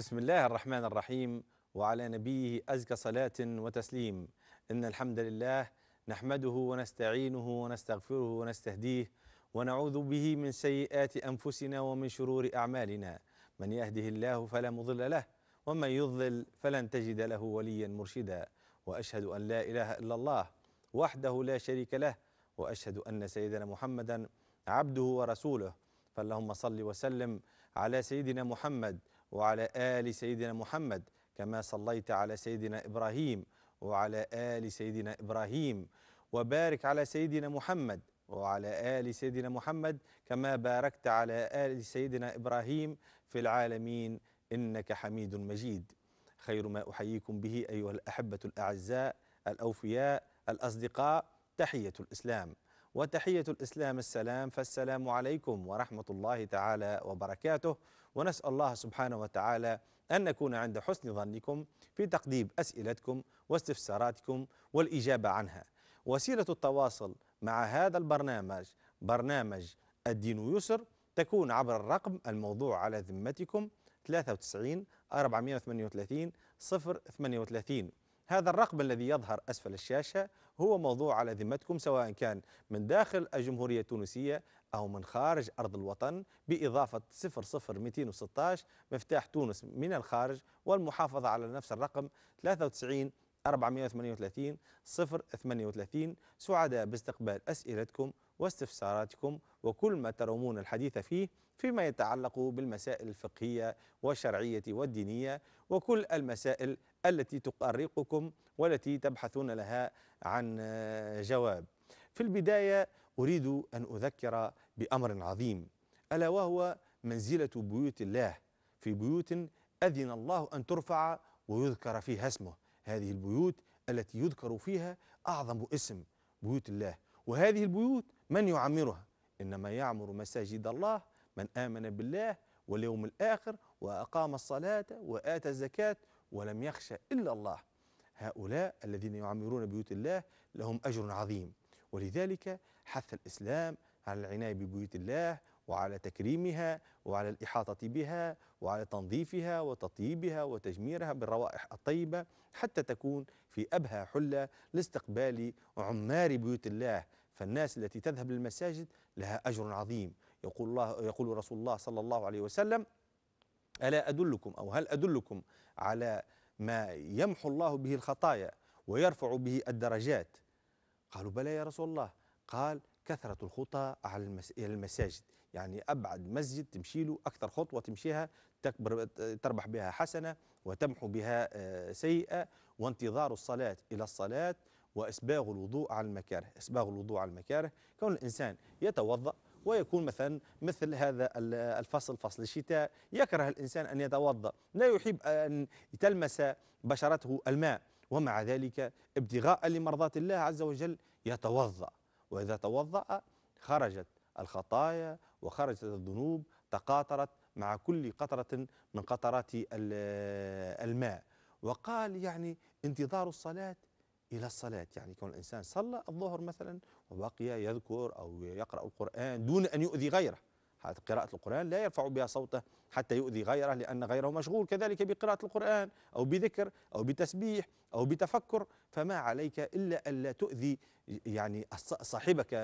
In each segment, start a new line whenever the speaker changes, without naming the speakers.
بسم الله الرحمن الرحيم وعلى نبيه أزكى صلاة وتسليم إن الحمد لله نحمده ونستعينه ونستغفره ونستهديه ونعوذ به من سيئات أنفسنا ومن شرور أعمالنا من يهده الله فلا مضل له ومن يضلل فلن تجد له وليا مرشدا وأشهد أن لا إله إلا الله وحده لا شريك له وأشهد أن سيدنا محمدا عبده ورسوله فاللهم صل وسلم على سيدنا محمد وعلى آل سيدنا محمد كما صليت على سيدنا إبراهيم وعلى آل سيدنا إبراهيم وبارك على سيدنا محمد وعلى آل سيدنا محمد كما باركت على آل سيدنا إبراهيم في العالمين إنك حميد مجيد خير ما أحييكم به أيها الأحبة الأعزاء الأوفياء الأصدقاء تحية الإسلام وتحية الإسلام السلام فالسلام عليكم ورحمة الله تعالى وبركاته ونسأل الله سبحانه وتعالى أن نكون عند حسن ظنكم في تقديم أسئلتكم واستفساراتكم والإجابة عنها وسيلة التواصل مع هذا البرنامج برنامج الدين يسر تكون عبر الرقم الموضوع على ذمتكم 93 438 038 هذا الرقم الذي يظهر أسفل الشاشة هو موضوع على ذمتكم سواء كان من داخل الجمهورية التونسية أو من خارج أرض الوطن بإضافة 00216 مفتاح تونس من الخارج والمحافظة على نفس الرقم 93 438 038 سعداء باستقبال أسئلتكم واستفساراتكم وكل ما ترومون الحديث فيه فيما يتعلق بالمسائل الفقهية والشرعية والدينية وكل المسائل التي تقرقكم والتي تبحثون لها عن جواب في البداية أريد أن أذكر بأمر عظيم ألا وهو منزلة بيوت الله في بيوت أذن الله أن ترفع ويذكر فيها اسمه هذه البيوت التي يذكر فيها أعظم اسم بيوت الله وهذه البيوت من يعمرها إنما يعمر مساجد الله من آمن بالله واليوم الآخر وأقام الصلاة وآتى الزكاة ولم يخشى إلا الله هؤلاء الذين يعمرون بيوت الله لهم أجر عظيم ولذلك حث الإسلام على العناية ببيوت الله وعلى تكريمها وعلى الإحاطة بها وعلى تنظيفها وتطيبها وتجميرها بالروائح الطيبة حتى تكون في أبهى حلة لاستقبال عمار بيوت الله فالناس التي تذهب للمساجد لها أجر عظيم يقول, الله يقول رسول الله صلى الله عليه وسلم ألا أدلكم أو هل أدلكم على ما يمحو الله به الخطايا ويرفع به الدرجات قالوا بلى يا رسول الله قال كثرة الخطى على المساجد يعني أبعد مسجد تمشي له أكثر خطوة تمشيها تكبر تربح بها حسنة وتمحو بها آه، سيئة وانتظار الصلاة إلى الصلاة وإسباغ الوضوء على المكاره إسباغ الوضوء على المكاره كون الإنسان يتوضأ ويكون مثلا مثل هذا الفصل فصل الشتاء يكره الإنسان أن يتوضأ لا يحب أن تلمس بشرته الماء ومع ذلك ابتغاء لمرضات الله عز وجل يتوضأ وإذا توضأ خرجت الخطايا وخرجت الذنوب تقاطرت مع كل قطرة من قطرات الماء وقال يعني انتظار الصلاة إلى الصلاة يعني كون الإنسان صلى الظهر مثلا وبقي يذكر أو يقرأ القرآن دون أن يؤذي غيره هذه قراءة القرآن لا يرفع بها صوته حتى يؤذي غيره لأن غيره مشغول كذلك بقراءة القرآن أو بذكر أو بتسبيح أو بتفكر فما عليك إلا ألا تؤذي يعني صاحبك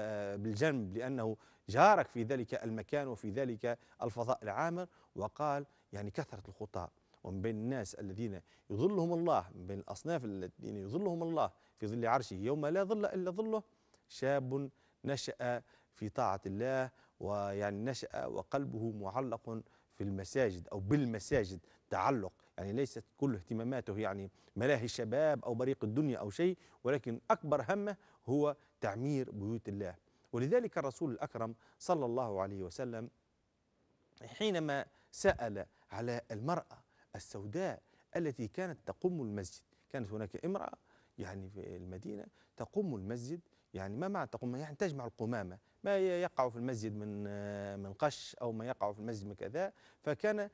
بالجنب لأنه جارك في ذلك المكان وفي ذلك الفضاء العامر وقال يعني كثرة الخطأ ومن بين الناس الذين يظلهم الله من بين الأصناف الذين يظلهم الله في ظل عرشه يوم لا ظل إلا ظله شاب نشأ في طاعة الله ويعني نشأ وقلبه معلق في المساجد أو بالمساجد تعلق يعني ليست كل اهتماماته يعني ملاهي الشباب أو بريق الدنيا أو شيء ولكن أكبر همه هو تعمير بيوت الله ولذلك الرسول الأكرم صلى الله عليه وسلم حينما سأل على المرأة السوداء التي كانت تقوم المسجد كانت هناك امرأة يعني في المدينة تقوم المسجد يعني ما معنى تقوم يعني تجمع القمامة ما يقع في المسجد من من قش أو ما يقع في المسجد من كذا فكان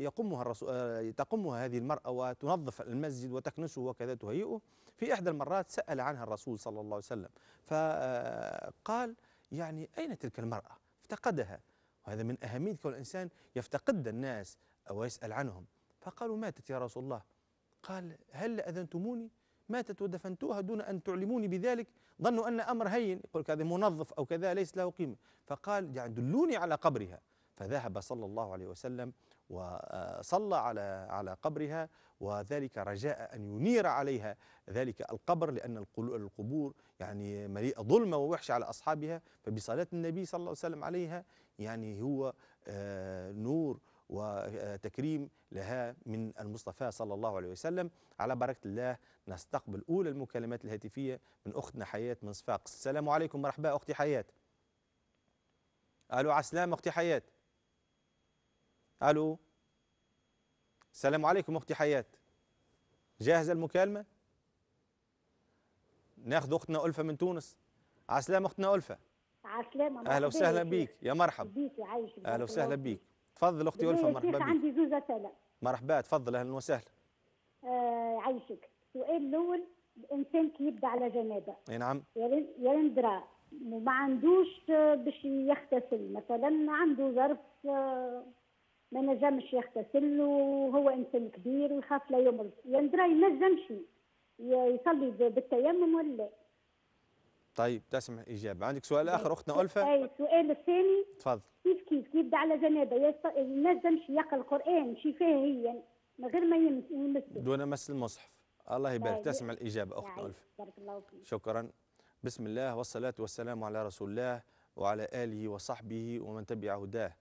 يقومها الرسول تقومها هذه المرأة وتنظف المسجد وتكنسه وكذا تهيئه في إحدى المرات سأل عنها الرسول صلى الله عليه وسلم فقال يعني أين تلك المرأة افتقدها وهذا من أهمية كون الإنسان يفتقد الناس ويسأل عنهم فقالوا ماتت يا رسول الله قال هل أذنتموني ماتت ودفنتوها دون أن تعلموني بذلك ظنوا أن أمر هين يقول كذا منظف أو كذا ليس له قيمة فقال يعني دلوني على قبرها فذهب صلى الله عليه وسلم وصلى على على قبرها وذلك رجاء ان ينير عليها ذلك القبر لان القبور يعني مليئه ظلمه ووحشه على اصحابها فبصلاه النبي صلى الله عليه وسلم عليها يعني هو آه، نور وتكريم لها من المصطفى صلى الله عليه وسلم على بركة الله نستقبل أولى المكالمات الهاتفية من أختنا حياة من صفاقس السلام عليكم مرحبا أختي حياة ألو عسلام أختي حياة ألو السلام عليكم أختي حياة جاهزة المكالمة ناخذ أختنا ألفة من تونس عسلام أختنا ألفة
عسلامة اهلا وسهلا بيك يا مرحب بيك عايش اهلا وسهلا بيك
تفضل اختي الفا مرحبا بك عندي زوج اسئله مرحبا تفضل اهلا وسهلا
آه عايشك السؤال الاول الانسان كي يبدا على جنابه اي نعم يا يندرى وما عندوش آه، باش يغتسل مثلا عنده ظرف آه، ما نجمش يغتسل وهو انسان كبير ويخاف لا يمرض يا يندرى ينجمش يصلي بالتيمم ولا
طيب تسمع اجابه عندك سؤال طيب، اخر اختنا طيب، الفه اي طيب،
السؤال الثاني تفضل كيف كيف كيف على جنابه يست... لازم يقرا القران شفاهيا من غير ما يمس
دون مس المصحف الله يبارك تسمع الاجابه اختنا الفه
بارك الله فيك
شكرا بسم الله والصلاه والسلام على رسول الله وعلى اله وصحبه ومن تبع هداه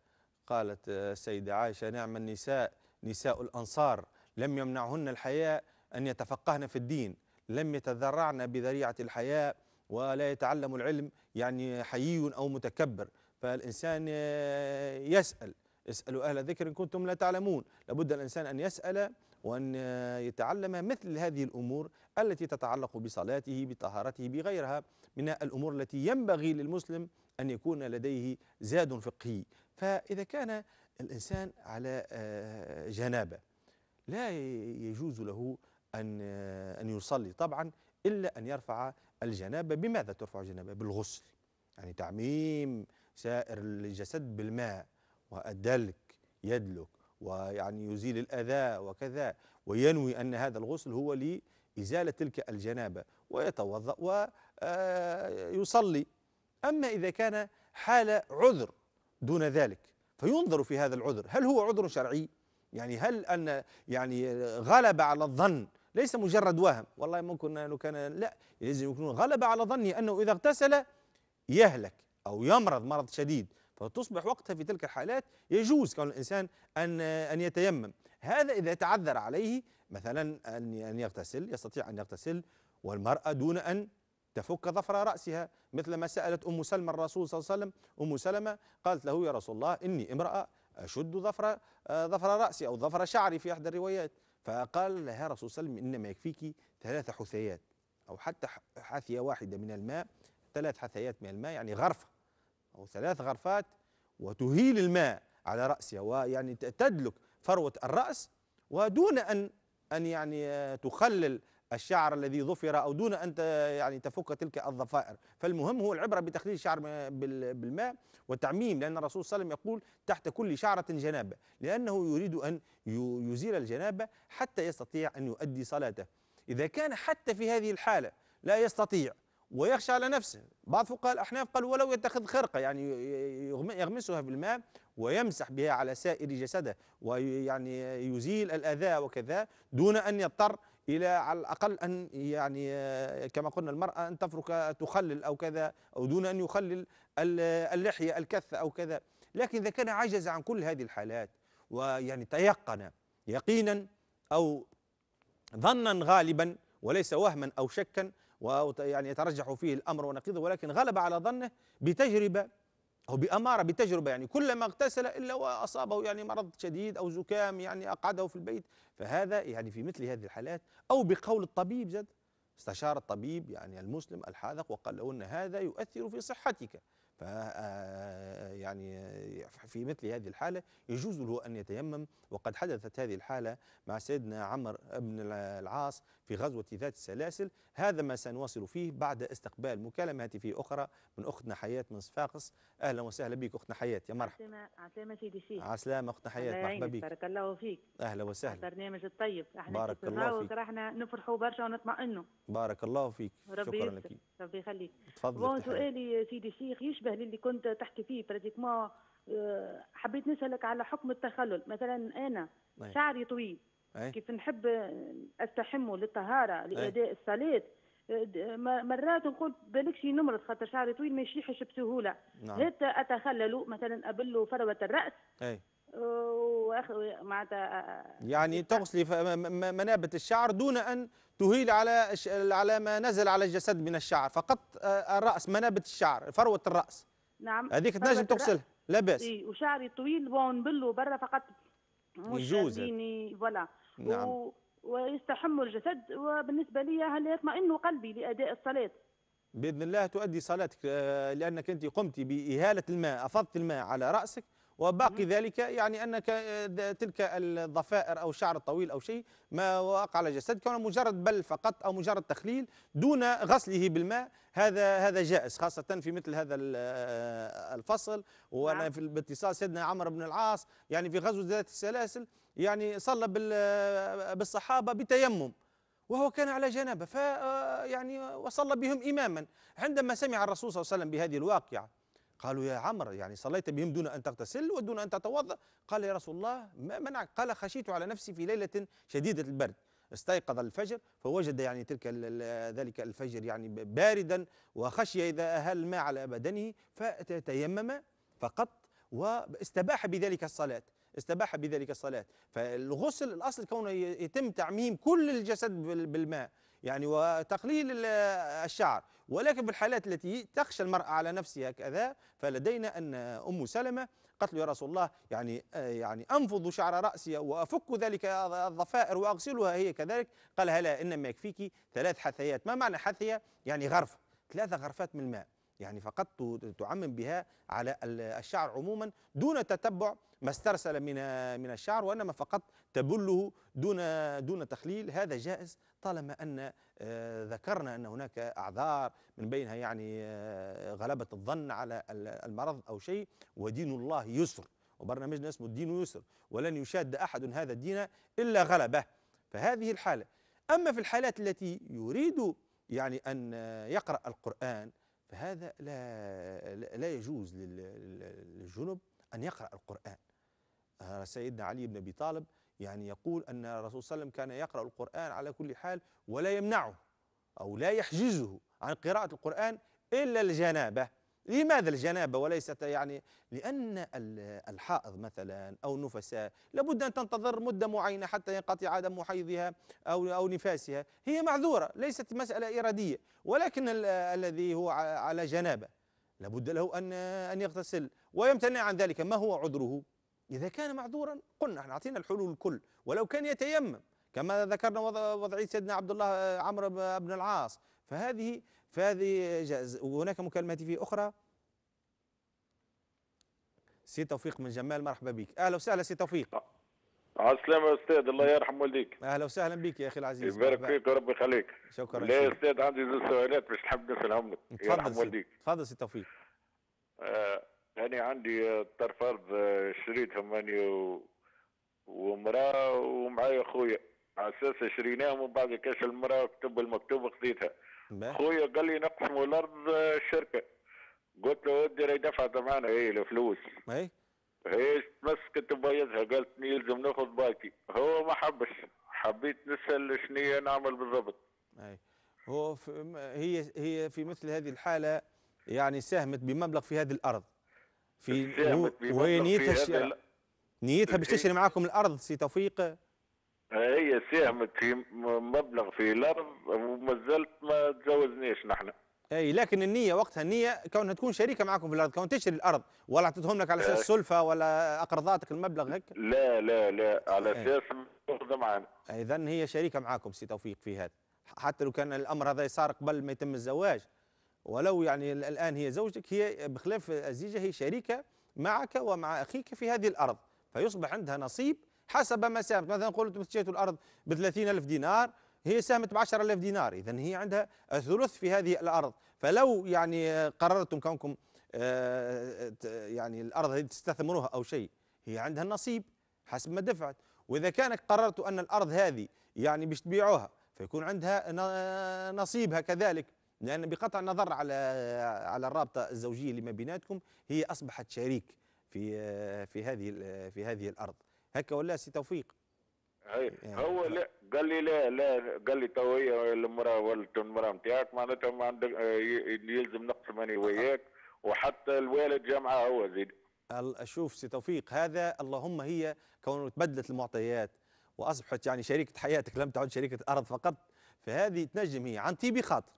قالت السيده آه، عائشه نعم النساء نساء الانصار لم يمنعهن الحياء ان يتفقهن في الدين لم يتذرعن بذريعه الحياء ولا يتعلم العلم يعني حيي أو متكبر فالإنسان آه، يسأل اسألوا أهل الذكر إن كنتم لا تعلمون لابد الإنسان أن يسأل وأن آه، يتعلم مثل هذه الأمور التي تتعلق بصلاته بطهارته بغيرها من الأمور التي ينبغي للمسلم أن يكون لديه زاد فقهي فإذا كان الإنسان على آه، جنابة لا يجوز له أن أن يصلي طبعا إلا أن يرفع الجنابة بماذا ترفع الجنابة؟ بالغسل يعني تعميم سائر الجسد بالماء والدلك يدلك ويعني يزيل الأذى وكذا وينوي أن هذا الغسل هو لإزالة تلك الجنابة ويتوضأ ويصلي آه، أما إذا كان حال عذر دون ذلك فينظر في هذا العذر هل هو عذر شرعي؟ يعني هل أن يعني غلب على الظن ليس مجرد وهم والله ممكن لو كان لا يجب يكون غلب على ظني أنه إذا اغتسل يهلك أو يمرض مرض شديد فتصبح وقتها في تلك الحالات يجوز كون الإنسان أن أن يتيمم هذا إذا تعذر عليه مثلا أن أن يغتسل يستطيع أن يغتسل والمرأة دون أن تفك ظفر رأسها مثل ما سألت أم سلمى الرسول صلى الله عليه وسلم أم سلمة قالت له يا رسول الله إني امرأة أشد ظفر آه، ظفر رأسي أو ظفر شعري في إحدى الروايات فقال لها رسول صلى الله عليه وسلم إنما يكفيك ثلاث حثيات أو حتى حثية واحدة من الماء ثلاث حثيات من الماء يعني غرفة أو ثلاث غرفات وتهيل الماء على رأسها ويعني تدلك فروة الرأس ودون أن أن يعني تخلل الشعر الذي ظفر او دون ان يعني تفك تلك الظفائر، فالمهم هو العبره بتخليل الشعر بالماء وتعميم لان الرسول صلى الله عليه وسلم يقول تحت كل شعره جنابه، لانه يريد ان يزيل الجنابه حتى يستطيع ان يؤدي صلاته. اذا كان حتى في هذه الحاله لا يستطيع ويخشى على نفسه، بعض فقهاء الاحناف قالوا ولو يتخذ خرقه يعني يغمسها في الماء ويمسح بها على سائر جسده ويعني يزيل الاذى وكذا دون ان يضطر الى على الاقل ان يعني آه، كما قلنا المراه ان تفرك تخلل او كذا او دون ان يخلل اللحيه الكثه او كذا لكن اذا كان عجز عن كل هذه الحالات ويعني تيقن يقينا او ظنا غالبا وليس وهما او شكا ويعني يترجح فيه الامر ونقيضه ولكن غلب على ظنه بتجربه هو بأمارة بتجربة يعني كلما اغتسل إلا وأصابه يعني مرض شديد أو زكام يعني أقعده في البيت فهذا يعني في مثل هذه الحالات أو بقول الطبيب زاد استشار الطبيب يعني المسلم الحاذق وقال له ان هذا يؤثر في صحتك ف آه، يعني في مثل هذه الحاله يجوز له ان يتيمم وقد حدثت هذه الحاله مع سيدنا عمر بن العاص في غزوه ذات السلاسل هذا ما سنواصل فيه بعد استقبال مكالمه هاتفيه اخرى من اختنا حياه من صفاقس اهلا وسهلا بك اختنا حياه يا مرحبا
عسلامه سيدي شيخ عسلامه
اختنا حياه مرحبا بك بارك الله فيك اهلا وسهلا
البرنامج الطيب احنا بارك الله فيك احنا نفرحوا برشا ونطمئنوا
بارك الله فيك ربي شكرا لك
ربي يخليك تفضل سؤالي سيدي الشيخ يشبه اللي كنت تحكي فيه براتيكمون آه، حبيت نسالك على حكم التخلل مثلا انا أي. شعري طويل أي. كيف نحب استحمه للطهاره لاداء الصلاه آه، مرات نقول بالكش نمرض خاطر شعري طويل ما يشيحش بسهوله نعم. هات اتخلل مثلا ابله فروه الراس أي. آه، واخ معناتها
يعني تغسلي منابت الشعر دون ان تهيل على على ما نزل على الجسد من الشعر فقط آه، الراس منابت الشعر فروه الراس
نعم هذيك تنجم تغسلها لا باس وشعري طويل ونبلو برا فقط
مش يجوز
فوالا نعم. و... ويستحم الجسد وبالنسبه لي هل يطمئن قلبي لاداء الصلاه
باذن الله تؤدي صلاتك آه، لانك انت قمت باهاله الماء افضت الماء على راسك وباقي ذلك يعني أنك آه، تلك الضفائر أو شعر طويل أو شيء ما وقع على جسدك مجرد بل فقط أو مجرد تخليل دون غسله بالماء هذا هذا جائز خاصة في مثل هذا آه، الفصل وأنا نعم. في الاتصال سيدنا عمر بن العاص يعني في غزوة ذات السلاسل يعني صلى آه، بالصحابة بتيمم وهو كان على جنابه ف يعني وصلى بهم إماما عندما سمع الرسول صلى الله عليه وسلم بهذه الواقعة قالوا يا عمر يعني صليت بهم دون أن تغتسل ودون أن تتوضأ قال يا رسول الله ما منعك قال خشيت على نفسي في ليلة شديدة البرد استيقظ الفجر فوجد يعني تلك ذلك الفجر يعني باردا وخشي إذا أهل الماء على بدنه فتيمم فقط واستباح بذلك الصلاة استباح بذلك الصلاة فالغسل الأصل كونه يتم تعميم كل الجسد بالماء يعني وتقليل الشعر ولكن بالحالات التي تخشى المرأة على نفسها كذا فلدينا أن أم سلمة قالت له يا رسول الله يعني آه، يعني انفض شعر راسي وافك ذلك الضفائر واغسلها هي كذلك قال هلا انما يكفيك ثلاث حثيات ما معنى حثيه يعني غرفة ثلاثه غرفات من الماء يعني فقط تعمم بها على الشعر عموما دون تتبع ما استرسل من من الشعر وانما فقط تبله دون دون تخليل هذا جائز طالما ان آه، ذكرنا ان هناك اعذار من بينها يعني آه، غلبه الظن على المرض او شيء ودين الله يسر وبرنامجنا اسمه الدين يسر ولن يشاد احد هذا الدين الا غلبه فهذه الحاله اما في الحالات التي يريد يعني ان يقرا القران فهذا لا لا يجوز للجنب ان يقرا القران آه، سيدنا علي بن ابي طالب يعني يقول ان الرسول صلى الله عليه وسلم كان يقرا القران على كل حال ولا يمنعه او لا يحجزه عن قراءه القران الا الجنابه لماذا الجنابة وليست يعني لأن الحائض مثلا أو النفساء لابد أن تنتظر مدة معينة حتى ينقطع عدم حيضها أو أو نفاسها هي معذورة ليست مسألة إرادية ولكن الذي هو على جنابة لابد له أن أن يغتسل ويمتنع عن ذلك ما هو عذره إذا كان معذورا قلنا احنا أعطينا الحلول الكل ولو كان يتيمم كما ذكرنا وضعية سيدنا عبد الله عمرو بن العاص فهذه فهذه جاز وهناك مكالمات في أخرى سي توفيق من جمال مرحبا بك أهلا وسهلا سي توفيق
على السلامة يا أستاذ الله يرحم والديك
أهلا وسهلا بك يا أخي العزيز يبارك فيك وربي يخليك شكرا لا يا
أستاذ عندي زوج سؤالات باش نحب نسألهم لك يرحم والديك
تفضل سي توفيق
آه أنا عندي طرف أرض آه، شريتهم أنا و... ومرأة ومعايا خويا على اساس شريناهم وبعد كاش المراه كتب المكتوب خذيتها خويا قال لي نقسموا الارض آه، شركه قلت له ودي راهي دفعت معنا هي الفلوس ايه، اي هي تمسكت بيدها قالت لي يلزم ناخذ باكي هو ما حبش حبيت نسال شنو نعمل بالضبط
اي هو في هي هي في مثل هذه الحاله يعني ساهمت بمبلغ في هذه الارض في وهي نيتها نيتها باش إيه؟ تشري معاكم الارض سي توفيق
هي ساهمت في مبلغ في الارض وما ما تزوجنيش نحن
اي لكن النيه وقتها النيه كونها تكون شريكه معكم في الارض كون تشتري الارض ولا اعطيتهم لك على اساس سلفه ولا اقرضاتك المبلغ هيك
لا لا لا على اساس
تاخذ معنا اذا هي شريكه معكم سي توفيق في هذا حتى لو كان الامر هذا صار قبل ما يتم الزواج ولو يعني الان هي زوجتك هي بخلاف الزيجه هي شريكه معك ومع اخيك في هذه الارض فيصبح عندها نصيب حسب ما ساهمت مثلا قلت مشيت الارض ب 30000 دينار هي ساهمت ب 10000 دينار اذا هي عندها ثلث في هذه الارض فلو يعني قررتم كونكم آه، يعني الارض هذه تستثمروها او شيء هي عندها النصيب حسب ما دفعت واذا كانك قررت ان الارض هذه يعني باش تبيعوها فيكون عندها نصيبها كذلك لان بقطع النظر على على الرابطه الزوجيه اللي ما بيناتكم هي اصبحت شريك في آه، في هذه في هذه الارض هكا ولا سي توفيق
اي يعني هو لا قال لي لا لا قال لي تو هي المراه ولدت المراه نتاعك معناتها ما عندك آه، يلزم نقسم انا وياك وحتى الوالد جمعه هو
زيد شوف سي توفيق هذا اللهم هي كونه تبدلت المعطيات واصبحت يعني شريكه حياتك لم تعد شريكه ارض فقط فهذه تنجم هي عن طيب خاطر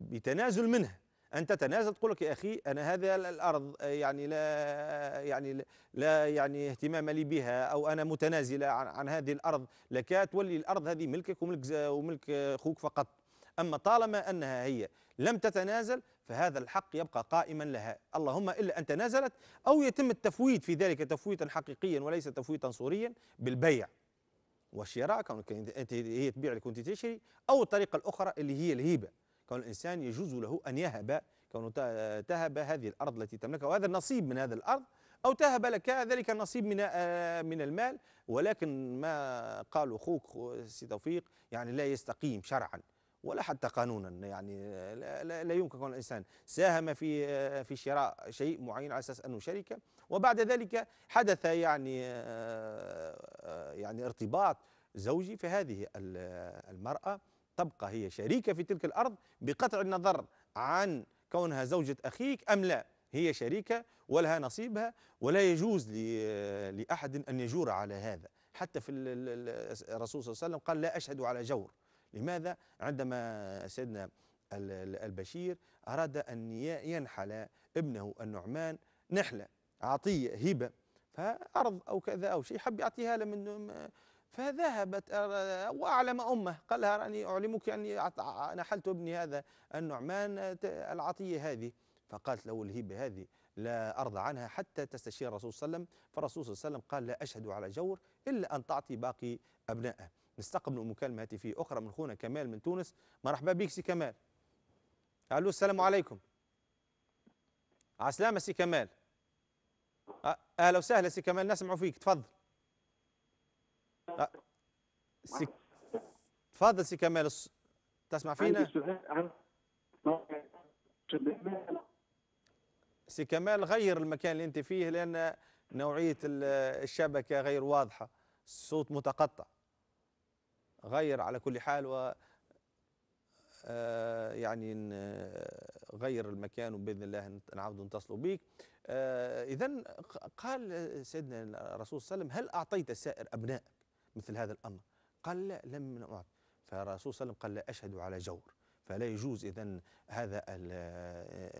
بتنازل منها ان تتنازل تقول لك يا اخي انا هذا الارض آه، يعني لا آه، يعني لا يعني اهتمام لي بها او انا متنازله عن, عن هذه الارض لك تولي الارض هذه ملكك وملك وملك اخوك فقط اما طالما انها هي لم تتنازل فهذا الحق يبقى قائما لها اللهم الا ان تنازلت او يتم التفويت في ذلك تفويتا حقيقيا وليس تفويتا صوريا بالبيع والشراء كونك انت هي تبيع لك وانت تشتري او الطريقه الاخرى اللي هي الهيبه كون الإنسان يجوز له أن يهب كونه تهب هذه الأرض التي تملكها وهذا النصيب من هذه الأرض أو تهب لك ذلك النصيب من آه، من المال ولكن ما قال أخوك سي توفيق يعني لا يستقيم شرعا ولا حتى قانونا يعني لا, لا, لا يمكن كون الانسان ساهم في آه، في شراء شيء معين على اساس انه شركه وبعد ذلك حدث يعني آه، يعني ارتباط زوجي في هذه المراه تبقى هي شريكة في تلك الأرض بقطع النظر عن كونها زوجة أخيك أم لا هي شريكة ولها نصيبها ولا يجوز لأحد أن يجور على هذا حتى في الرسول صلى الله عليه وسلم قال لا أشهد على جور لماذا عندما سيدنا البشير أراد أن ينحل ابنه النعمان نحلة عطية هبة فأرض أو كذا أو شيء حب يعطيها له من فذهبت آه، وأعلم أمه قال لها راني أعلمك أني نحلت ابني هذا النعمان آه، العطية هذه فقالت له الهبة هذه لا أرضى عنها حتى تستشير الرسول صلى الله عليه وسلم فالرسول صلى الله عليه وسلم قال لا أشهد على جور إلا أن تعطي باقي أبنائه نستقبل مكالمه هاتفية أخرى من أخونا كمال من تونس مرحبا بك سي كمال ألو السلام عليكم عسلامة سي كمال أهلا وسهلا سي كمال نسمع فيك تفضل تفضل سي كمال تسمع فينا؟ عندي سؤال عن سي كمال غير المكان اللي انت فيه لان نوعيه الشبكه غير واضحه الصوت متقطع غير على كل حال و آه، يعني آه، غير المكان وباذن الله نعاودوا نتصلوا بك اذا آه، قال سيدنا الرسول صلى الله عليه وسلم هل اعطيت السائر ابناء مثل هذا الأمر قال لا لم أعطي فالرسول صلى الله عليه وسلم قال لا أشهد على جور فلا يجوز إذا هذا آه،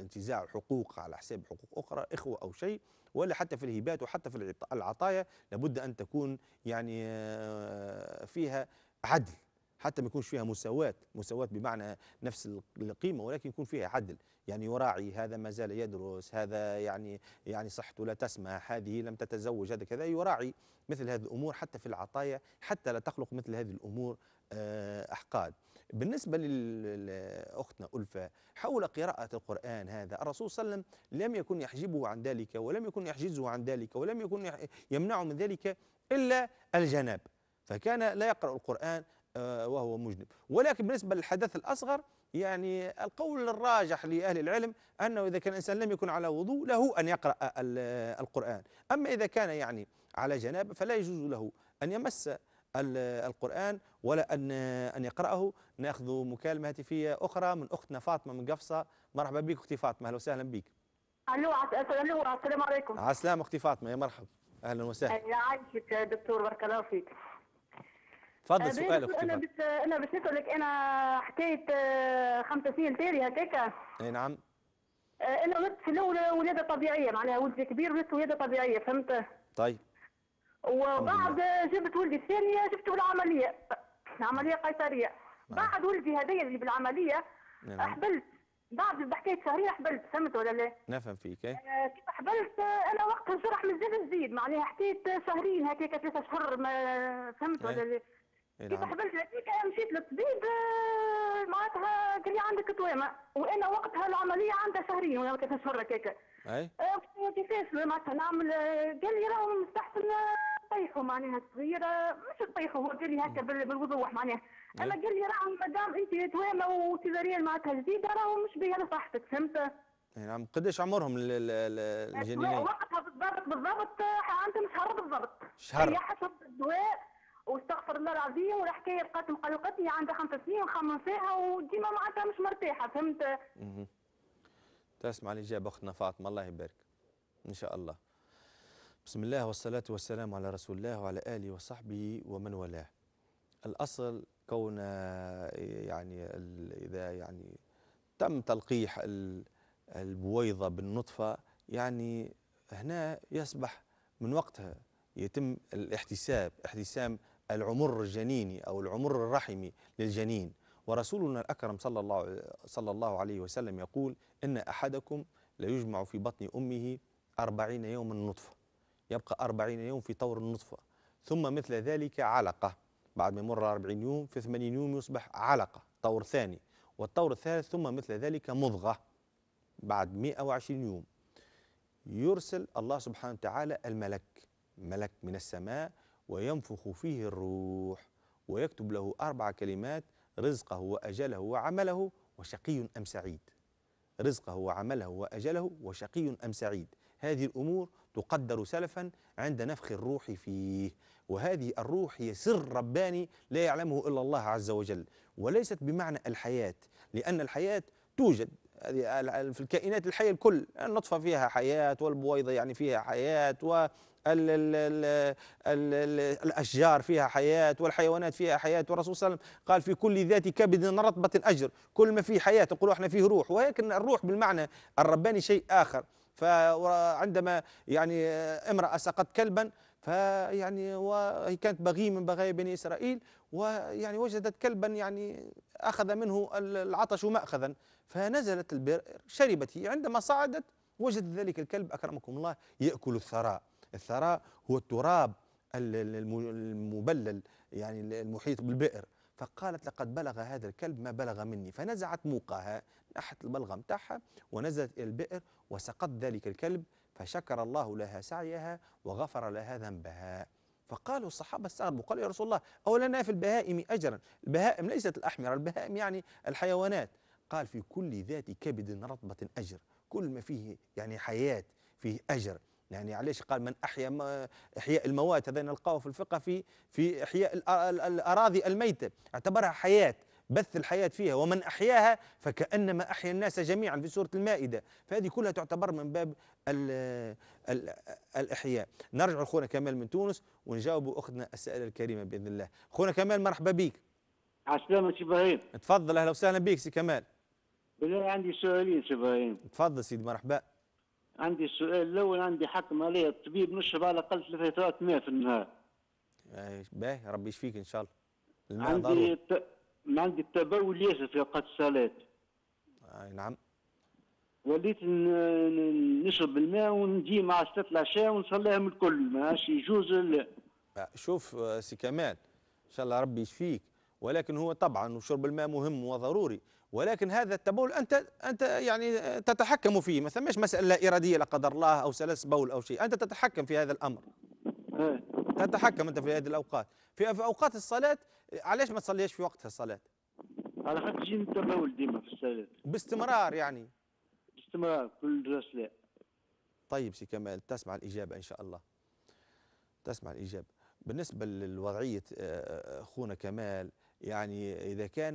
انتزاع حقوق على حساب حقوق أخرى إخوة أو شيء ولا حتى في الهبات وحتى في العطايا لابد أن تكون يعني آه، فيها عدل حتى ما يكونش فيها مساواة مساواة بمعنى نفس القيمة ولكن يكون فيها عدل يعني يراعي هذا ما زال يدرس هذا يعني يعني صحته لا تسمح هذه لم تتزوج هذا كذا يراعي مثل هذه الأمور حتى في العطايا حتى لا تخلق مثل هذه الأمور آه، أحقاد بالنسبة لأختنا ألفة حول قراءة القرآن هذا الرسول صلى الله عليه وسلم لم يكن يحجبه عن ذلك ولم يكن يحجزه عن ذلك ولم يكن يمنعه من ذلك إلا الجناب فكان لا يقرأ القرآن آه، وهو مجنب ولكن بالنسبة للحدث الأصغر يعني القول الراجح لأهل العلم أنه إذا كان الإنسان لم يكن على وضوء له أن يقرأ القرآن أما إذا كان يعني على جناب فلا يجوز له أن يمس القرآن ولا أن أن يقرأه ناخذ مكالمة هاتفية أخرى من أختنا فاطمة من قفصة مرحبا بك أختي فاطمة أهلا وسهلا بك
ألو السلام عليكم
على أختي فاطمة يا مرحبا أهلا وسهلا
يعيشك دكتور بارك الله فيك
تفضل آه، سؤالك انا بس
انا بس نسالك انا حكايه خمسة سنين تالي هكاكا اي نعم آه، انا ولدت في الاولى ولاده طبيعيه معناها ولدي كبير ولدت ولاده طبيعيه فهمت طيب وبعد جبت ولدي الثانيه جبته العمليه عمليه قيصريه نعم. بعد ولدي هذايا اللي بالعمليه نعم. احبلت بعد بحكايه شهرين حبلت فهمت ولا لا؟ نفهم فيك آه كيف حبلت آه، انا وقت الجرح من زاد معناها حكيت شهرين هكاك ثلاثة اشهر ما فهمت ولا لا؟ كيف قبلت هذيك مشيت للطبيب آه، معناتها قال لي عندك توامه وانا وقتها العمليه عندها شهرين ولا ثلاث اشهر هكاك. اي. آه، كيفاش معناتها نعمل آه، قال لي راهو مستحسن طيحوا معناها صغيرة مش طيحوا هو قال لي هكا بالوضوح معناها. انا قال لي راهو دام انت توامه وسيزاريان معناتها جديده راهو مش بيها لصحتك فهمت؟ اي
نعم قداش عمرهم الجنينين؟ وقتها
بالضبط بالضبط عندهم شهر بالضبط. شهر. هي حسب الدواء واستغفر الله العظيم والحكايه بقات مقلقتني عندها خمس سنين وخمم فيها وديما معناتها مش مرتاحه فهمت
تسمع الاجابه اختنا فاطمه الله يبارك ان شاء الله بسم الله والصلاه والسلام على رسول الله وعلى اله وصحبه ومن والاه الاصل كون يعني اذا يعني تم تلقيح البويضه بالنطفه يعني هنا يصبح من وقتها يتم الاحتساب احتسام العمر الجنيني أو العمر الرحمي للجنين ورسولنا الأكرم صلى الله, صلى الله عليه وسلم يقول إن أحدكم ليجمع في بطن أمه أربعين يوما نطفة يبقى أربعين يوم في طور النطفة ثم مثل ذلك علقة بعد ما يمر 40 يوم في 80 يوم يصبح علقة طور ثاني والطور الثالث ثم مثل ذلك مضغة بعد 120 يوم يرسل الله سبحانه وتعالى الملك ملك من السماء وينفخ فيه الروح ويكتب له أربع كلمات رزقه وأجله وعمله وشقي أم سعيد رزقه وعمله وأجله وشقي أم سعيد هذه الأمور تقدر سلفا عند نفخ الروح فيه وهذه الروح هي سر رباني لا يعلمه إلا الله عز وجل وليست بمعنى الحياة لأن الحياة توجد في الكائنات الحية الكل النطفة فيها حياة والبويضة يعني فيها حياة ال ال ال الـ الأشجار فيها حياة والحيوانات فيها حياة والرسول صلى الله عليه وسلم قال في كل ذات كبد رطبة أجر كل ما فيه حياة نقولوا احنا فيه روح ولكن الروح بالمعنى الرباني شيء آخر فعندما يعني امرأة سقط كلبا فيعني وهي كانت بغي من بغايا بني اسرائيل ويعني وجدت كلبا يعني اخذ منه العطش ماخذا فنزلت البئر هي عندما صعدت وجد ذلك الكلب اكرمكم الله ياكل الثراء الثراء هو التراب المبلل يعني المحيط بالبئر فقالت لقد بلغ هذا الكلب ما بلغ مني فنزعت موقها نحت البلغم تاعها ونزلت إلى البئر وسقط ذلك الكلب فشكر الله لها سعيها وغفر لها ذنبها فقالوا الصحابة استغربوا قالوا يا رسول الله أو لنا في البهائم أجرا البهائم ليست الأحمر البهائم يعني الحيوانات قال في كل ذات كبد رطبة أجر كل ما فيه يعني حياة فيه أجر يعني علاش قال من احيا احياء الموات هذا نلقاه في الفقه في في احياء الاراضي الميته اعتبرها حياه بث الحياة فيها ومن أحياها فكأنما أحيا الناس جميعا في سورة المائدة فهذه كلها تعتبر من باب الـ الـ الإحياء نرجع لأخونا كمال من تونس ونجاوب أختنا السائلة الكريمة بإذن الله أخونا كمال مرحبا بك عسلامة سي إبراهيم تفضل أهلا وسهلا بك سي كمال بالله عندي سؤالين سي إبراهيم تفضل سيدي مرحبا عندي السؤال الاول عندي حكم عليا الطبيب نشرب على الاقل ثلاثة لترات ماء في النهار. إيه، باهي ربي يشفيك ان شاء الله. الماء عندي ضروري. ت... عندي التبول ياسر في اوقات الصلاه. اي نعم. وليت نشرب الماء ونجي مع صلاه العشاء ونصليهم الكل ماهاش يجوز لا. آه، شوف آه، سي كمال ان شاء الله ربي يشفيك ولكن هو طبعا وشرب الماء مهم وضروري ولكن هذا التبول انت انت يعني تتحكم فيه ما ثماش مساله اراديه لا قدر الله او سلس بول او شيء انت تتحكم في هذا الامر إيه. تتحكم انت في هذه الاوقات في اوقات الصلاه علاش ما تصليش في وقتها الصلاه على خاطر جيم التبول ديما في الصلاه باستمرار يعني باستمرار كل صلاه طيب سي كمال تسمع الاجابه ان شاء الله تسمع الاجابه بالنسبه للوضعيه آه، آه، اخونا كمال يعني إذا كان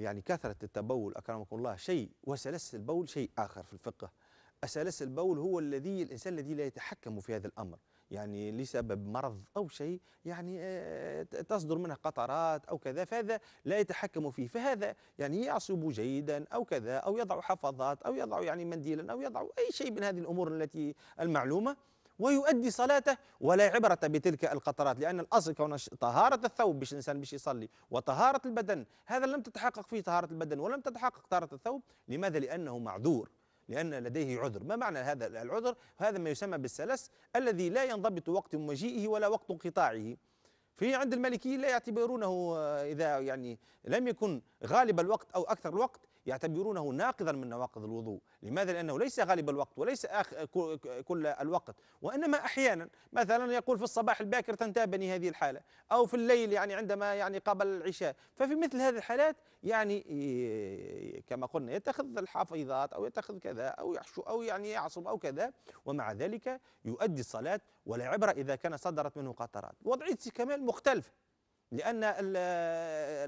يعني كثرة التبول أكرمكم الله شيء وسلس البول شيء آخر في الفقه سلس البول هو الذي الإنسان الذي لا يتحكم في هذا الأمر يعني لسبب مرض أو شيء يعني آه، تصدر منها قطرات أو كذا فهذا لا يتحكم فيه فهذا يعني يعصب جيدا أو كذا أو يضع حفظات أو يضع يعني منديلا أو يضع أي شيء من هذه الأمور التي المعلومة ويؤدي صلاته ولا عبرة بتلك القطرات لأن الأصل كون طهارة الثوب باش الإنسان باش يصلي وطهارة البدن هذا لم تتحقق فيه طهارة البدن ولم تتحقق طهارة الثوب لماذا؟ لأنه معذور لأن لديه عذر ما معنى هذا العذر؟ هذا ما يسمى بالسلس الذي لا ينضبط وقت مجيئه ولا وقت انقطاعه في عند المالكيين لا يعتبرونه آه، إذا يعني لم يكن غالب الوقت أو أكثر الوقت يعتبرونه ناقضا من نواقض الوضوء لماذا لأنه ليس غالب الوقت وليس آخ كل الوقت وإنما أحيانا مثلا يقول في الصباح الباكر تنتابني هذه الحالة أو في الليل يعني عندما يعني قبل العشاء ففي مثل هذه الحالات يعني كما قلنا يتخذ الحافظات أو يتخذ كذا أو يحشو أو يعني يعصب أو كذا ومع ذلك يؤدي الصلاة ولا عبرة إذا كان صدرت منه قطرات وضعية كمال مختلفة لان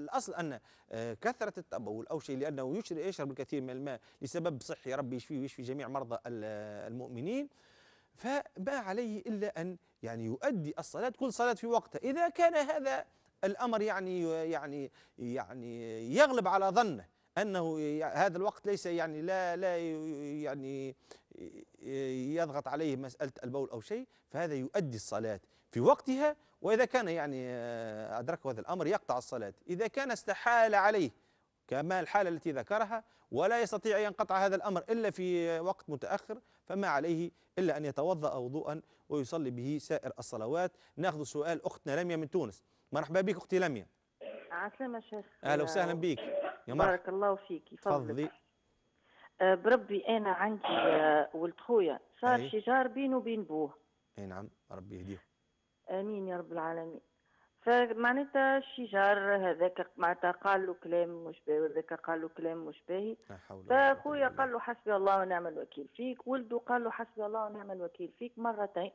الاصل ان آه، كثره التبول او شيء لانه يشرب الكثير من الماء لسبب صحي ربي يشفيه ويشفي جميع مرضى المؤمنين فما عليه الا ان يعني يؤدي الصلاه كل صلاه في وقتها اذا كان هذا الامر يعني يعني يعني يغلب على ظنه انه هذا الوقت ليس يعني لا لا يعني آه، يضغط عليه مساله البول او شيء فهذا يؤدي الصلاه في وقتها وإذا كان يعني آه، أدركه هذا الأمر يقطع الصلاة إذا كان استحال عليه كما الحالة التي ذكرها ولا يستطيع أن ينقطع هذا الأمر إلا في وقت متأخر فما عليه إلا أن يتوضأ وضوءا ويصلي به سائر الصلوات ناخذ سؤال أختنا لميا من تونس مرحبا بك أختي لميا
عسلامة شيخ أهلا وسهلا آه، بك يا
مرحبا بارك الله فيك تفضلي
آه، بربي أنا عندي ولد خويا صار شجار بينه وبين بوه
أي نعم ربي يهديه
امين يا رب العالمين فمعناتها الشجار هذاك معناتها قال له كلام مش باهي وذاك قال له كلام مش باهي فخويا قال له حسبي الله ونعم الوكيل فيك ولده قال له حسبي الله ونعم الوكيل فيك مرتين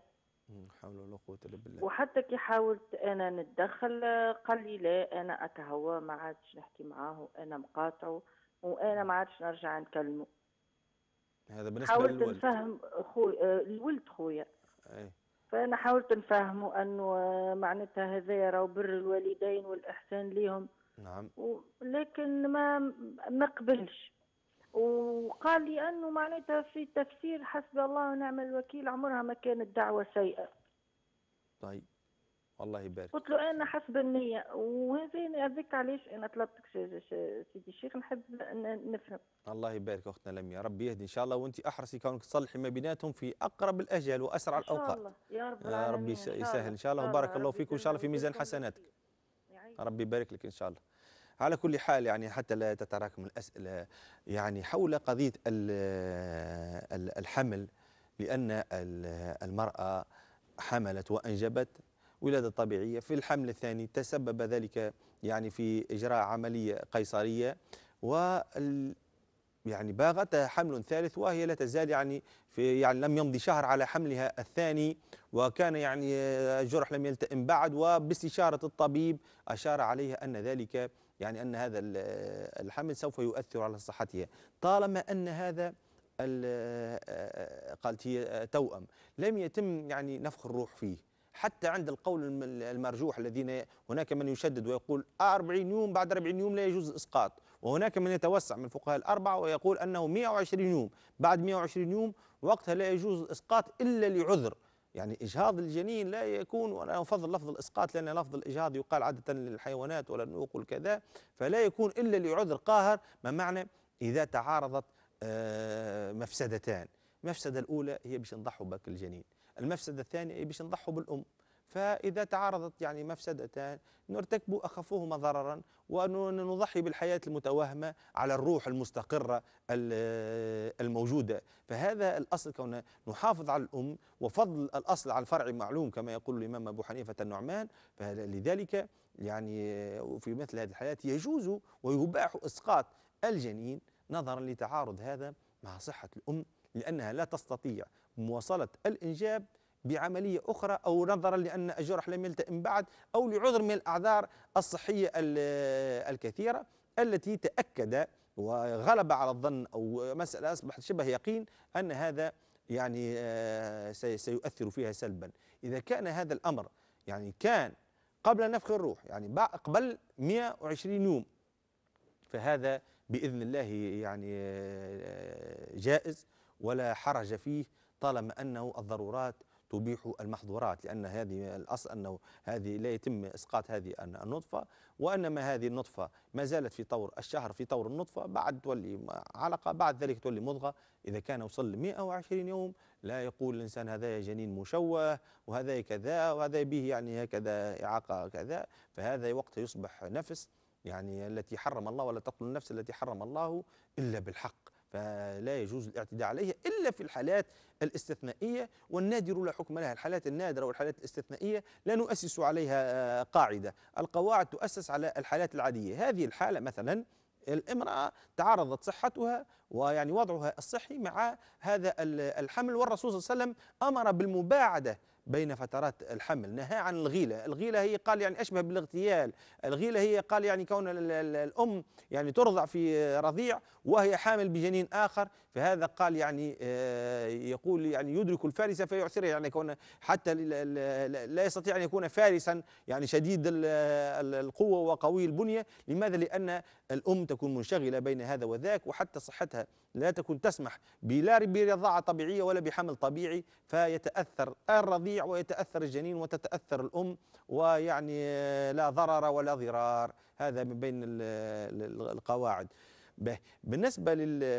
حول ولا قوة إلا بالله
وحتى كي حاولت أنا نتدخل قال لي لا أنا أكهوى ما عادش نحكي معاه وأنا مقاطعه وأنا ما عادش نرجع نكلمه
هذا بالنسبة حاولت للولد حاولت نفهم
خو... آه، الولد خويا أي. فانا حاولت نفهمه انه آه، معناتها هذا راهو بر الوالدين والاحسان ليهم نعم لكن ما ما قبلش وقال لي انه معناتها في تفسير حسب الله ونعم الوكيل عمرها ما كانت دعوه سيئه
طيب الله يبارك
قلت له انا حسب النيه وهذا انا هذاك علاش انا طلبتك سيدي الشيخ نحب نفهم
الله يبارك اختنا لميا ربي يهدي ان شاء الله وانت احرصي كونك تصلحي ما بيناتهم في اقرب الاجل واسرع الاوقات ان شاء الله
يا رب يا ربي يسهل ان شاء الله وبارك الله فيك وان شاء الله في ميزان
حسناتك ربي يبارك لك ان شاء الله على كل حال يعني حتى لا تتراكم الاسئله يعني حول قضيه الحمل لان المراه حملت وانجبت ولادة طبيعية في الحمل الثاني تسبب ذلك يعني في إجراء عملية قيصرية و يعني باغتها حمل ثالث وهي لا تزال يعني في يعني لم يمضي شهر على حملها الثاني وكان يعني الجرح لم يلتئم بعد وباستشارة الطبيب أشار عليها أن ذلك يعني أن هذا الحمل سوف يؤثر على صحتها طالما أن هذا قالت هي توأم لم يتم يعني نفخ الروح فيه حتى عند القول المرجوح الذين هناك من يشدد ويقول 40 يوم بعد 40 يوم لا يجوز الإسقاط وهناك من يتوسع من الفقهاء الأربعة ويقول أنه 120 يوم بعد 120 يوم وقتها لا يجوز الإسقاط إلا لعذر يعني إجهاض الجنين لا يكون وأنا أفضل لفظ الإسقاط لأن لفظ الإجهاض يقال عادة للحيوانات والأنوق كذا فلا يكون إلا لعذر قاهر ما معنى إذا تعارضت آه، مفسدتان المفسدة الأولى هي باش نضحوا بك الجنين المفسدة الثانية باش نضحوا بالأم فإذا تعارضت يعني مفسدتان نرتكب أخفهما ضررا ونضحي بالحياة المتوهمة على الروح المستقرة الموجودة فهذا الأصل كون نحافظ على الأم وفضل الأصل على الفرع معلوم كما يقول الإمام أبو حنيفة النعمان فلذلك يعني في مثل هذه الحالات يجوز ويباح إسقاط الجنين نظرا لتعارض هذا مع صحة الأم لأنها لا تستطيع مواصلة الإنجاب بعملية أخرى أو نظرا لأن الجرح لم يلتئم بعد أو لعذر من الأعذار الصحية الكثيرة التي تأكد وغلب على الظن أو مسألة أصبحت شبه يقين أن هذا يعني آه، سيؤثر فيها سلبا إذا كان هذا الأمر يعني كان قبل نفخ الروح يعني قبل 120 يوم فهذا بإذن الله يعني آه، جائز ولا حرج فيه طالما أنه الضرورات تبيح المحظورات لأن هذه الأصل أنه هذه لا يتم إسقاط هذه النطفة وإنما هذه النطفة ما زالت في طور الشهر في طور النطفة بعد تولي علقة بعد ذلك تولي مضغة إذا كان وصل 120 يوم لا يقول الإنسان هذا جنين مشوه وهذا كذا وهذا به يعني هكذا إعاقة كذا فهذا وقت يصبح نفس يعني التي حرم الله ولا تقتل النفس التي حرم الله إلا بالحق فلا يجوز الاعتداء عليها إلا في الحالات الاستثنائية والنادر لا حكم لها الحالات النادرة والحالات الاستثنائية لا نؤسس عليها آه، قاعدة القواعد تؤسس على الحالات العادية هذه الحالة مثلا الامرأة تعرضت صحتها ويعني وضعها الصحي مع هذا الحمل والرسول صلى الله عليه وسلم أمر بالمباعدة بين فترات الحمل نهى عن الغيلة الغيلة هي قال يعني أشبه بالاغتيال الغيلة هي قال يعني كون الأم يعني ترضع في رضيع وهي حامل بجنين آخر فهذا قال يعني آه، يقول يعني يدرك الفارس فيعسره يعني كون حتى لا يستطيع أن يكون فارسا يعني شديد القوة وقوي البنية لماذا لأن الأم تكون منشغلة بين هذا وذاك وحتى صحتها لا تكون تسمح بلا برضاعة طبيعية ولا بحمل طبيعي فيتأثر الرضيع ويتأثر الجنين وتتأثر الأم ويعني لا ضرر ولا ضرار هذا من بين القواعد به بالنسبة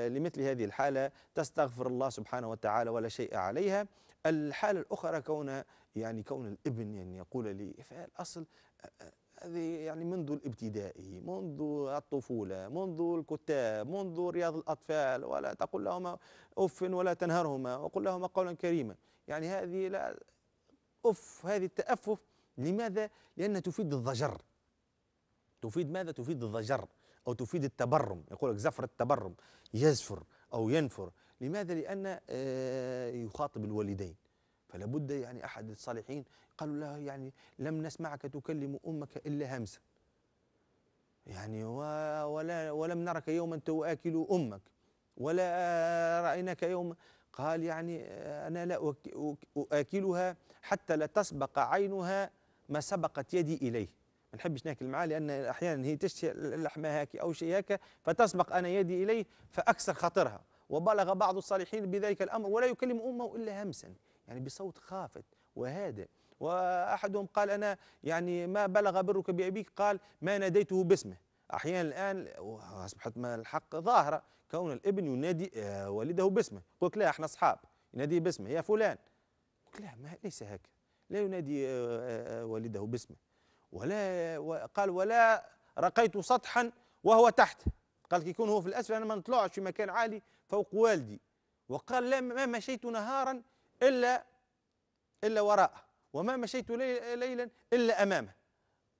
لمثل هذه الحالة تستغفر الله سبحانه وتعالى ولا شيء عليها الحالة الأخرى كون يعني كون الابن يعني يقول لي فالأصل هذه يعني منذ الابتدائي منذ الطفولة منذ الكتاب منذ رياض الأطفال ولا تقل لهما أف ولا تنهرهما وقل لهما قولا كريما يعني هذه لا أف هذه التأفف لماذا؟ لأنها تفيد الضجر تفيد ماذا؟ تفيد الضجر أو تفيد التبرم يقول لك زفر التبرم يزفر أو ينفر لماذا؟ لأن آه، يخاطب الوالدين فلابد يعني أحد الصالحين قالوا له يعني لم نسمعك تكلم أمك إلا همسا يعني ولا ولم نرك يوما تؤكل أمك ولا رأيناك يوما قال يعني أنا لا أؤكلها حتى لا تسبق عينها ما سبقت يدي إليه ما نحبش ناكل معاه لأن أحيانا هي تشتهي اللحمه هاكي أو شيء هاك فتسبق أنا يدي إليه فأكسر خطرها وبلغ بعض الصالحين بذلك الأمر ولا يكلم أمه إلا همسا يعني بصوت خافت وهادئ وأحدهم قال أنا يعني ما بلغ برك بأبيك قال ما ناديته باسمه أحيانا الآن أصبحت الحق ظاهرة كون الابن ينادي آه، والده باسمه قلت لا احنا أصحاب ينادي باسمه يا فلان قلت لا ما ليس هكذا لا ينادي آه، آه، والده باسمه ولا قال ولا رقيت سطحا وهو تحت قال كي يكون هو في الأسفل أنا ما نطلعش في مكان عالي فوق والدي وقال لا ما مشيت نهارا إلا إلا وراءه وما مشيت ليلا إلا أمامه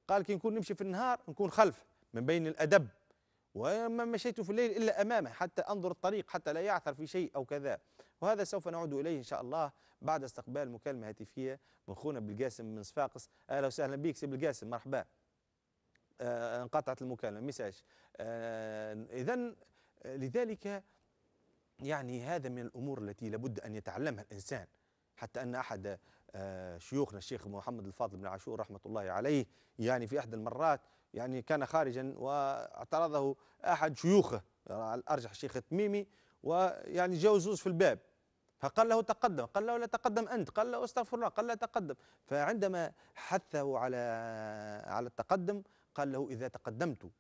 قال كي نكون نمشي في النهار نكون خلفه من بين الأدب وما مشيت في الليل إلا أمامه حتى أنظر الطريق حتى لا يعثر في شيء أو كذا وهذا سوف نعود إليه إن شاء الله بعد استقبال مكالمة هاتفية من خونا بالقاسم من صفاقس أهلا وسهلا بك سي بالقاسم مرحبا آه انقطعت المكالمة مساج آه إذا لذلك يعني هذا من الأمور التي لابد أن يتعلمها الإنسان حتى أن أحد آه، شيوخنا الشيخ محمد الفاضل بن عاشور رحمة الله عليه يعني في إحدى المرات يعني كان خارجا واعترضه أحد شيوخه الأرجح الشيخ التميمي ويعني جاء زوز في الباب فقال له تقدم قال له لا تقدم أنت قال له استغفر الله قال لا تقدم فعندما حثه على على التقدم قال له إذا تقدمت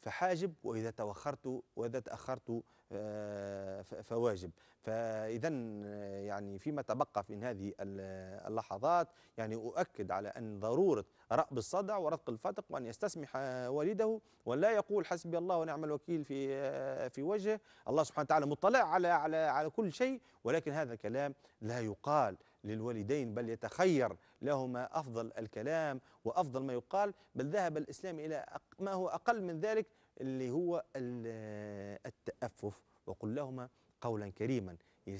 فحاجب واذا توخرت واذا تاخرت آه، فواجب فاذا آه، يعني فيما تبقى من هذه اللحظات يعني اؤكد على ان ضروره رأب الصدع ورق الفتق وان يستسمح آه، والده ولا يقول حسبي الله ونعم الوكيل في في وجهه الله سبحانه وتعالى مطلع على على على كل شيء ولكن هذا الكلام لا يقال للوالدين بل يتخير لهما أفضل الكلام وأفضل ما يقال بل ذهب الإسلام إلى ما هو أقل من ذلك اللي هو التأفف وقل لهما قولا كريما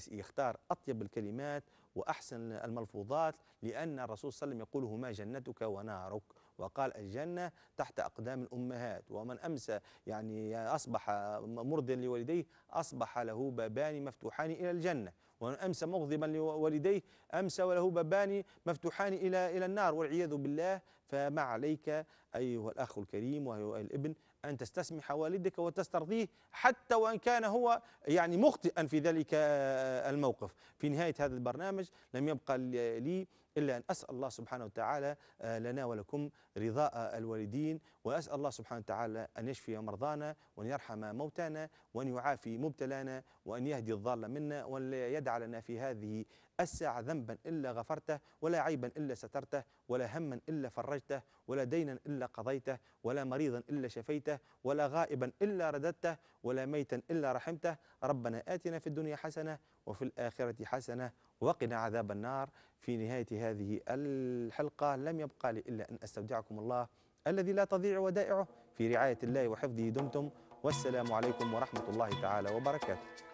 يختار أطيب الكلمات وأحسن الملفوظات لأن الرسول صلى الله عليه وسلم يقول هما جنتك ونارك وقال الجنة تحت أقدام الأمهات ومن أمسى يعني أصبح مرضيا لوالديه أصبح له بابان مفتوحان إلى الجنة وأمس مغضبا لوالديه أمس وله بابان مفتوحان إلى إلى النار والعياذ بالله فما عليك أيها الأخ الكريم وأيها الابن أن تستسمح والدك وتسترضيه حتى وإن كان هو يعني مخطئا في ذلك الموقف في نهاية هذا البرنامج لم يبقى لي إلا أن أسأل الله سبحانه وتعالى آه، لنا ولكم رضاء الوالدين وأسأل الله سبحانه وتعالى أن يشفي مرضانا وأن يرحم موتانا وأن يعافي مبتلانا وأن يهدي الضال منا وأن يدع لنا في هذه أسع ذنبا إلا غفرته ولا عيبا إلا سترته ولا هما إلا فرجته ولا دينا إلا قضيته ولا مريضا إلا شفيته ولا غائبا إلا رددته ولا ميتا إلا رحمته ربنا آتنا في الدنيا حسنة وفي الآخرة حسنة وقنا عذاب النار في نهاية هذه الحلقة لم يبقى لي إلا أن أستودعكم الله الذي لا تضيع ودائعه في رعاية الله وحفظه دمتم والسلام عليكم ورحمة الله تعالى وبركاته